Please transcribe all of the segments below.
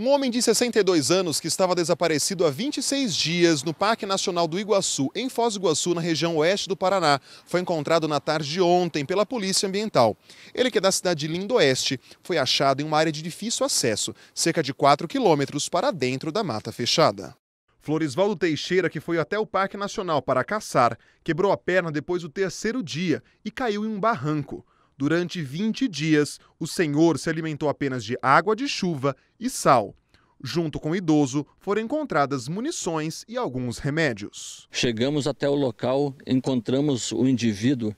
Um homem de 62 anos que estava desaparecido há 26 dias no Parque Nacional do Iguaçu, em Foz do Iguaçu, na região oeste do Paraná, foi encontrado na tarde de ontem pela Polícia Ambiental. Ele, que é da cidade de Lindoeste, foi achado em uma área de difícil acesso, cerca de 4 quilômetros para dentro da mata fechada. Florisvaldo Teixeira, que foi até o Parque Nacional para caçar, quebrou a perna depois do terceiro dia e caiu em um barranco. Durante 20 dias, o senhor se alimentou apenas de água de chuva e sal. Junto com o idoso, foram encontradas munições e alguns remédios. Chegamos até o local, encontramos o indivíduo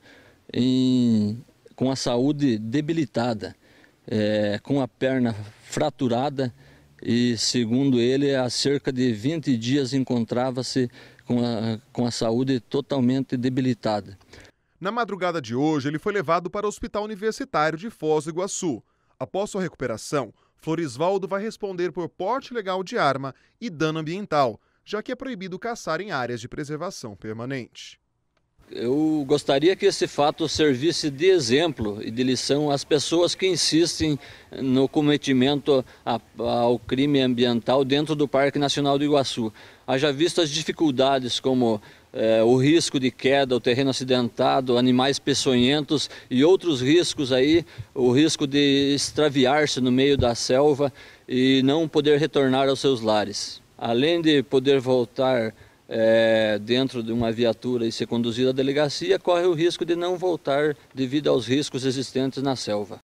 em, com a saúde debilitada, é, com a perna fraturada e, segundo ele, há cerca de 20 dias encontrava-se com a, com a saúde totalmente debilitada. Na madrugada de hoje, ele foi levado para o Hospital Universitário de Foz do Iguaçu. Após sua recuperação, Florisvaldo vai responder por porte legal de arma e dano ambiental, já que é proibido caçar em áreas de preservação permanente. Eu gostaria que esse fato servisse de exemplo e de lição às pessoas que insistem no cometimento ao crime ambiental dentro do Parque Nacional do Iguaçu. Haja visto as dificuldades como é, o risco de queda, o terreno acidentado, animais peçonhentos e outros riscos aí, o risco de extraviar-se no meio da selva e não poder retornar aos seus lares. Além de poder voltar é, dentro de uma viatura e ser conduzido à delegacia, corre o risco de não voltar devido aos riscos existentes na selva.